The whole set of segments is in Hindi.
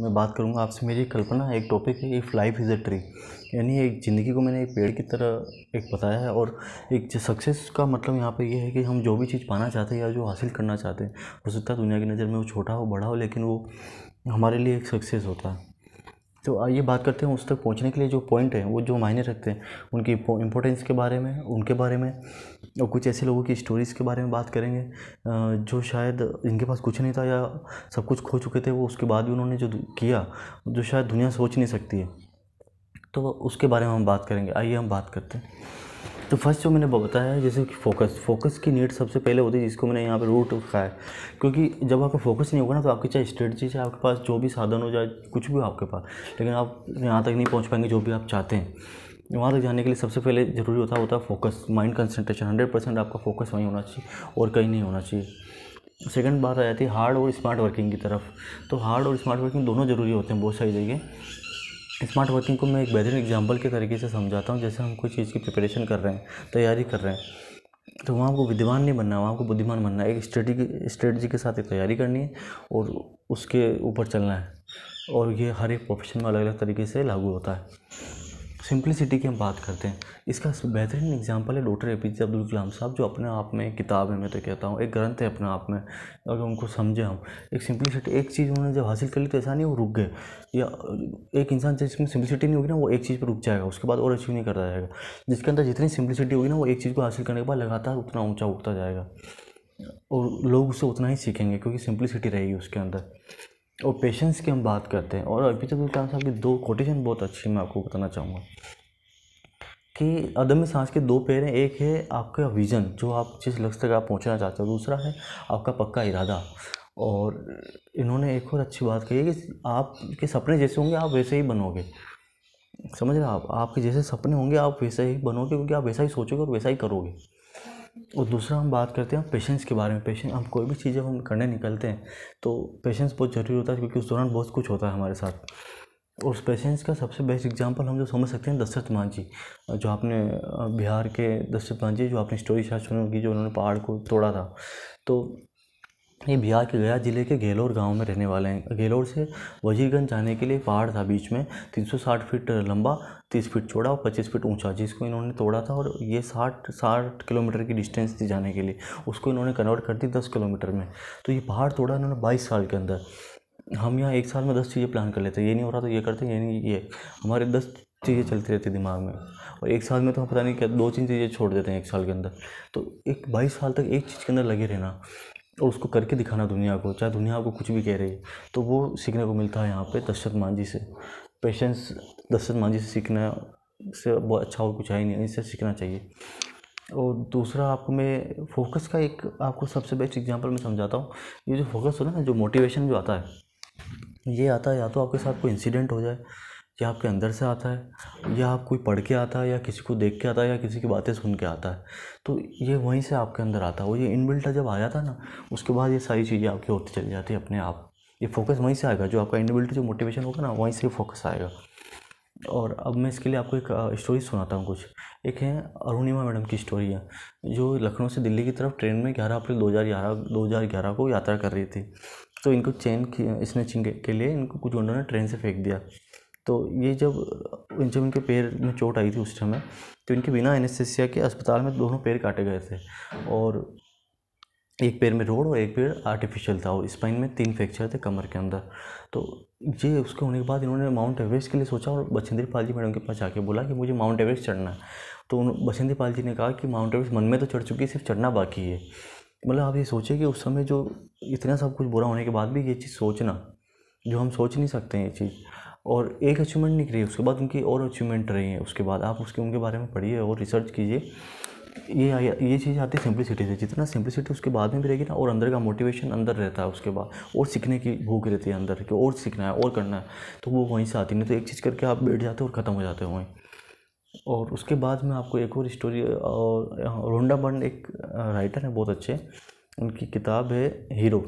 मैं बात करूँगा आपसे मेरी कल्पना है एक टॉपिक है if life is a tree यानी एक ज़िंदगी को मैंने एक पेड़ की तरह एक बताया है और एक सक्सेस का मतलब यहाँ पे ये है कि हम जो भी चीज़ पाना चाहते हैं या जो हासिल करना चाहते हैं हो सकता है दुनिया की नज़र में वो छोटा हो बड़ा हो लेकिन वो हमारे लिए एक सक्सेस होता है तो आइए बात करते हैं उस तक पहुंचने के लिए जो पॉइंट हैं वो जो मायने रखते हैं उनकी इम्पोर्टेंस के बारे में उनके बारे में और कुछ ऐसे लोगों की स्टोरीज़ के बारे में बात करेंगे जो शायद इनके पास कुछ नहीं था या सब कुछ खो चुके थे वो उसके बाद भी उन्होंने जो किया जो शायद दुनिया सोच नहीं सकती है तो उसके बारे में हम बात करेंगे आइए हम बात करते हैं तो फर्स्ट जो मैंने बताया जैसे कि फोकस फोकस की नीड सबसे पहले होती है जिसको मैंने यहाँ पर रूट रखा है क्योंकि जब आपका फोकस नहीं होगा ना तो आपकी चाहे स्ट्रेटजी चाहे आपके पास जो भी साधन हो जाए कुछ भी हो आपके पास लेकिन आप यहाँ तक नहीं पहुँच पाएंगे जो भी आप चाहते हैं वहाँ तक जाने के लिए सबसे पहले ज़रूरी होता होता है focus mind concentration hundred percent आपका फोकस वहीं होना चाहिए और कहीं नहीं होना चाहिए सेकंड बात आ जाती है हार्ड और स्मार्ट वर्किंग की तरफ तो हार्ड और स्मार्ट वर्किंग दोनों ज़रूरी होते हैं बहुत सारी जगह स्मार्ट वर्किंग को मैं एक बेहतरीन एग्जाम्पल के तरीके से समझाता हूँ जैसे हम कोई चीज़ की प्रिपरेशन कर रहे हैं तैयारी कर रहे हैं तो वहाँ आपको विद्वान नहीं बनना वहाँ आपको बुद्धिमान बनना है एक स्ट्रेटी स्ट्रेटजी के साथ एक तैयारी करनी है और उसके ऊपर चलना है और ये हर एक प्रोफेशन में अलग अलग तरीके से लागू होता है सिंपलिसिटी की हम बात करते हैं इसका बेहतरीन एग्जांपल है doctor A P J Abdul Kalam साहब जो अपने आप में एक किताब है मैं तो कहता हूँ एक ग्रंथ है अपने आप में अगर उनको समझे हम एक सिंपलिसिटी एक चीज़ उन्होंने जब हासिल कर ली तो ऐसा नहीं वो रुक गए या एक इंसान जिसमें सिंपलिसिटी नहीं होगी ना वो एक चीज़ पर रुक जाएगा उसके बाद और अचीव नहीं करता जाएगा जिसके अंदर जितनी सिंपलिसिटी होगी ना वो एक चीज़ को हासिल करने के बाद लगातार उतना ऊँचा उठता जाएगा और लोग उससे उतना ही सीखेंगे क्योंकि सिंप्लिसिटी रहेगी उसके अंदर और पेशेंस की हम बात करते हैं और अभी तक तो कलाम साहब की दो कोटेशन बहुत अच्छी मैं आपको बताना चाहूँगा कि अदम सांस के दो पैर हैं एक है आपका विज़न जो आप जिस लक्ष्य तक आप पहुँचना चाहते हो दूसरा है आपका पक्का इरादा और इन्होंने एक और अच्छी बात कही है कि आपके सपने जैसे होंगे आप वैसे ही बनोगे समझ रहे आप आपके जैसे सपने होंगे आप वैसे ही बनोगे क्योंकि आप वैसा ही सोचोगे और वैसा ही करोगे और दूसरा हम बात करते हैं पेशेंस के बारे में पेशेंस हम कोई भी चीज़ जब हम करने निकलते हैं तो पेशेंस बहुत ज़रूरी होता है क्योंकि उस दौरान बहुत कुछ होता है हमारे साथ और उस पेशेंस का सबसे बेस्ट एग्जांपल हम जो समझ सकते हैं दशरथ मांझी जो आपने बिहार के दशरथ मांझी जो आपने स्टोरी शायद सुनी होगी जो उन्होंने पहाड़ को तोड़ा था तो ये बिहार के गया ज़िले के घेलोर गांव में रहने वाले हैं घेलोर से वजीरगंज जाने के लिए पहाड़ था बीच में 360 फीट लंबा 30 फीट चौड़ा और 25 फीट ऊंचा जिसको इन्होंने तोड़ा था और ये 60 60 किलोमीटर की डिस्टेंस थी जाने के लिए उसको इन्होंने कन्वर्ट कर दी 10 किलोमीटर में तो ये पहाड़ तोड़ा इन्होंने बाईस साल के अंदर हम यहाँ एक साल में दस चीज़ें प्लान कर लेते ये नहीं हो रहा तो ये करते ये नहीं ये हमारे दस चीज़ें चलती रहती दिमाग में और एक साल में तो हम पता नहीं क्या दो तीन चीज़ें छोड़ देते हैं एक साल के अंदर तो एक बाईस साल तक एक चीज़ के अंदर लगे रहना और उसको करके दिखाना दुनिया को चाहे दुनिया आपको कुछ भी कह रही है तो वो सीखने को मिलता है यहाँ पे दशरथ मांझी से पेशेंस दशरथ मांझी से सीखना से बहुत अच्छा और कुछ है ही नहीं इससे सीखना चाहिए और दूसरा आपको मैं फोकस का एक आपको सबसे बेस्ट एग्जांपल मैं समझाता हूँ ये जो फोकस होता है ना जो मोटिवेशन जो आता है ये आता है या तो आपके साथ कोई इंसिडेंट हो जाए यह आपके अंदर से आता है या आप कोई पढ़ के आता है या किसी को देख के आता है या किसी की बातें सुन के आता है तो ये वहीं से आपके अंदर आता है और ये इनबिल्ट जब आ जाता है ना उसके बाद ये सारी चीज़ें आपकी होती चली जाती है अपने आप ये फोकस वहीं से आएगा जो आपका इनबिल्ट जो मोटिवेशन होगा ना वहीं से फोकस आएगा और अब मैं इसके लिए आपको एक स्टोरी सुनाता हूँ कुछ एक है अरुणिमा मैडम की स्टोरी है जो लखनऊ से दिल्ली की तरफ ट्रेन में ग्यारह अप्रैल दो हज़ार ग्यारह दो हज़ार ग्यारह को यात्रा कर रही थी तो इनको चेन की स्नेचिंग के लिए इनको कुछ उन्होंने ट्रेन से फेंक दिया तो ये जब जब इनके पैर में चोट आई थी उस समय तो इनके बिना एनेस्थेसिया के अस्पताल में दोनों पैर काटे गए थे और एक पैर में रोड और एक पैर आर्टिफिशियल था और स्पाइन में तीन फ्रैक्चर थे कमर के अंदर तो ये उसके होने के बाद इन्होंने माउंट एवरेस्ट के लिए सोचा और बछेंद्री पाल जी मैडम के पास जाके बोला कि मुझे माउंट एवरेस्ट चढ़ना है तो उन बछेंद्री पाल जी ने कहा कि माउंट एवरेस्ट मन में तो चढ़ चुकी है सिर्फ चढ़ना बाकी है मतलब आप ये सोचें कि उस समय जो इतना सब कुछ बुरा होने के बाद भी ये चीज़ सोचना जो हम सोच नहीं सकते हैं ये चीज़ और एक अचीवमेंट नहीं रही उसके बाद उनकी और अचीवमेंट रही है उसके बाद आप उसके उनके बारे में पढ़िए और रिसर्च कीजिए ये ये चीज़ आती है सिंप्लिसिटी से जितना सिंप्लिसिटी उसके बाद में भी रहेगी ना और अंदर का मोटिवेशन अंदर रहता है उसके बाद और सीखने की भूख रहती है अंदर कि और सीखना है और करना है तो वो वहीं से आती नहीं तो एक चीज़ करके आप बैठ जाते हो और ख़त्म हो जाते हो वहीं और उसके बाद में आपको एक और स्टोरी और रोंडा बर्न एक राइटर है बहुत अच्छे उनकी किताब है हीरो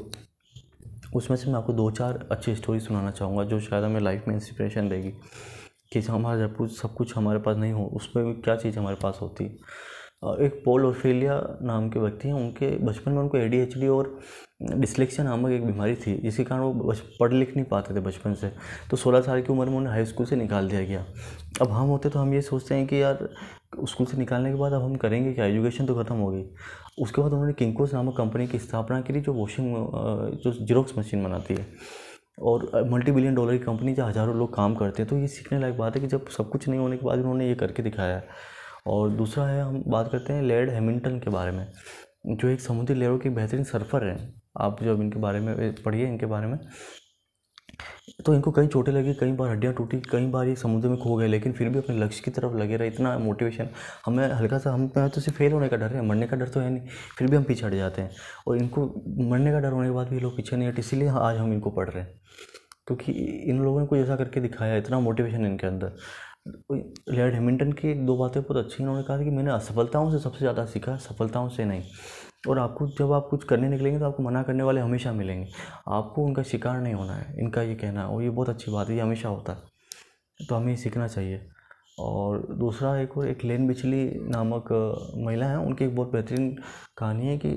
उसमें से मैं आपको दो चार अच्छी स्टोरी सुनाना चाहूँगा जो शायद हमें लाइफ में इंस्पिरेशन देगी कि हमारा जब कुछ सब कुछ हमारे पास नहीं हो उसमें क्या चीज़ हमारे पास होती एक पोल ऑस्ट्रेलिया नाम के व्यक्ति हैं उनके बचपन में उनको ए और डिस्लेक्शन नामक एक बीमारी थी जिसके कारण वो पढ़ लिख नहीं पाते थे बचपन से तो 16 साल की उम्र में उन्हें हाई स्कूल से निकाल दिया गया अब हम होते तो हम ये सोचते हैं कि यार स्कूल से निकालने के बाद अब हम करेंगे क्या एजुकेशन तो ख़त्म हो गई उसके बाद उन्होंने किंकोस नामक कंपनी की स्थापना के लिए जो वॉशिंग जो जीरोक्स मशीन बनाती है और मल्टी बिलियन डॉलर की कंपनी जहाँ हज़ारों लोग काम करते हैं तो ये सीखने लायक बात है कि जब सब कुछ नहीं होने के बाद उन्होंने ये करके दिखाया है और दूसरा है हम बात करते हैं लेड हेमिल्टन के बारे में जो एक समुद्री लेरों के बेहतरीन सर्फर हैं आप जब इनके बारे में पढ़िए इनके बारे में तो इनको कई चोटें लगी कई बार हड्डियाँ टूटी कई बार ये समुद्र में खो गए लेकिन फिर भी अपने लक्ष्य की तरफ लगे रहे इतना मोटिवेशन हमें हल्का सा हम तो, तो सिर्फ फेल होने का डर है मरने का डर तो है नहीं फिर भी हम पीछे हट जाते हैं और इनको मरने का डर होने के बाद भी ये लोग पीछे नहीं हटे इसीलिए आज हम इनको पढ़ रहे हैं क्योंकि इन लोगों ने कुछ ऐसा करके दिखाया इतना मोटिवेशन इनके अंदर लेड हेमिल्टन की दो बातें बहुत अच्छी इन्होंने कहा कि मैंने असफलताओं से सबसे ज़्यादा सीखा सफलताओं से नहीं और आपको जब आप कुछ करने निकलेंगे तो आपको मना करने वाले हमेशा मिलेंगे आपको उनका शिकार नहीं होना है इनका ये कहना है और ये बहुत अच्छी बात है ये हमेशा होता है तो हमें ये सीखना चाहिए और दूसरा एक और एक लेन बिछली नामक महिला है उनकी एक बहुत बेहतरीन कहानी है कि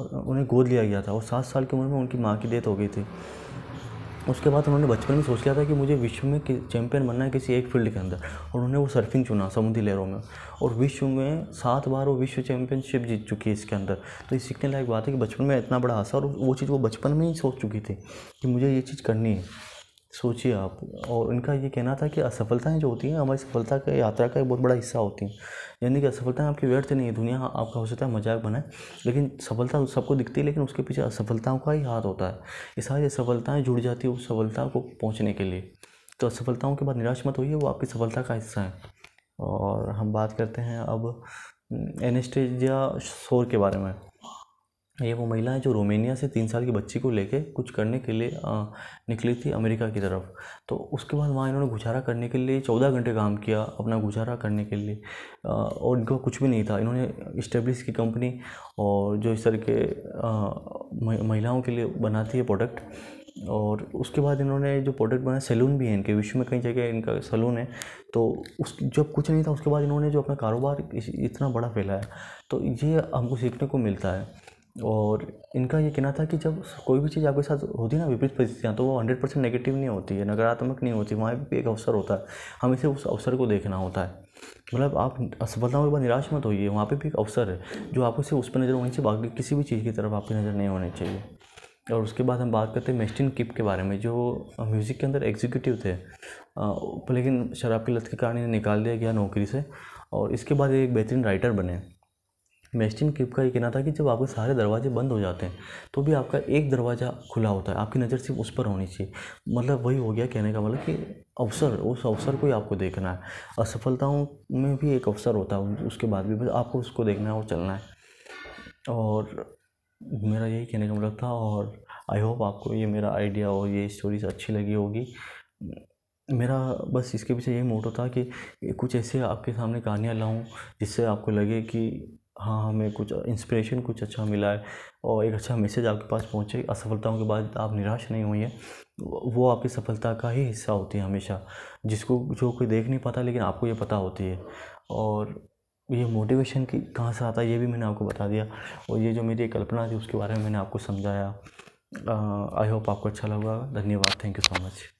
उन्हें गोद लिया गया था और सात साल की उम्र में उनकी माँ की डेथ हो गई थी उसके बाद उन्होंने बचपन में सोच लिया था कि मुझे विश्व में चैंपियन बनना है किसी एक फील्ड के अंदर और उन्होंने वो सर्फिंग चुना समुद्री लहरों में और विश्व में सात बार वो विश्व चैंपियनशिप जीत चुकी है इसके अंदर तो ये सीखने लायक बात है कि बचपन में इतना बड़ा हादसा और वो चीज़ वो बचपन में ही सोच चुकी थी कि मुझे ये चीज़ करनी है सोचिए आप और इनका ये कहना था कि असफलताएं जो होती हैं हमारी सफलता का यात्रा का एक बहुत बड़ा हिस्सा होती हैं यानी कि असफलताएं आपकी व्यर्थ नहीं है दुनिया आपका हो सकता है मजाक बनाए लेकिन सफलता सबको दिखती है लेकिन उसके पीछे असफलताओं का ही हाथ होता है ये सारी असफलताएँ जुड़ जाती है उस सफलता को पहुँचने के लिए तो असफलताओं के बाद निराश मत होइए वो आपकी सफलता का हिस्सा है और हम बात करते हैं अब एनेस्टेजिया शोर के बारे में ये वो महिला है जो रोमेनिया से तीन साल की बच्ची को लेके कुछ करने के लिए निकली थी अमेरिका की तरफ तो उसके बाद वहाँ इन्होंने गुजारा करने के लिए चौदह घंटे काम किया अपना गुजारा करने के लिए और इनका कुछ भी नहीं था इन्होंने इस्टेब्लिश की कंपनी और जो इस तरह के महिलाओं के लिए बनाती है प्रोडक्ट और उसके बाद इन्होंने जो प्रोडक्ट बनाया सैलून भी है इनके विश्व में कई जगह इनका सैलून है तो उस जब कुछ नहीं था उसके बाद इन्होंने जो अपना कारोबार इतना बड़ा फैलाया तो ये हमको सीखने को मिलता है और इनका ये कहना था कि जब कोई भी चीज़ आपके साथ होती है ना विपरीत परिस्थितियाँ तो वो हंड्रेड परसेंट नेगेटिव नहीं होती है नकारात्मक नहीं होती वहाँ भी एक अवसर होता है हमें इसे उस अवसर को देखना होता है मतलब आप असफलताओं के बाद निराश मत होइए वहाँ पे भी एक अवसर है जो आपको सिर्फ उस पर नज़र होनी चाहिए बाकी किसी भी चीज़ की तरफ आपकी नज़र नहीं होनी चाहिए और उसके बाद हम बात करते हैं मेस्टिन किप के बारे में जो म्यूज़िक के अंदर एग्जीक्यूटिव थे लेकिन शराब की लत के कारण इन्हें निकाल दिया गया नौकरी से और इसके बाद एक बेहतरीन राइटर बने मेस्टिन क्यूब का ये कहना था कि जब आपके सारे दरवाजे बंद हो जाते हैं तो भी आपका एक दरवाज़ा खुला होता है आपकी नज़र सिर्फ उस पर होनी चाहिए मतलब वही हो गया कहने का मतलब कि अवसर उस अवसर को ही आपको देखना है असफलताओं में भी एक अवसर होता है उसके बाद भी बस आपको उसको देखना है और चलना है और मेरा यही कहने का मतलब था और आई होप आपको ये मेरा आइडिया और ये स्टोरीज अच्छी लगी होगी मेरा बस इसके पीछे यही मोटो था कि कुछ ऐसे आपके सामने कहानियाँ लाऊं जिससे आपको लगे कि हाँ हमें कुछ इंस्पिरेशन कुछ अच्छा मिला है और एक अच्छा मैसेज आपके पास पहुँचे असफलताओं के बाद आप निराश नहीं हुई हैं वो आपकी सफलता का ही हिस्सा होती है हमेशा जिसको जो कोई देख नहीं पाता लेकिन आपको ये पता होती है और ये मोटिवेशन की कहाँ से आता है ये भी मैंने आपको बता दिया और ये जो मेरी कल्पना थी उसके बारे में मैंने आपको समझाया आई होप आपको अच्छा लगा धन्यवाद थैंक यू सो मच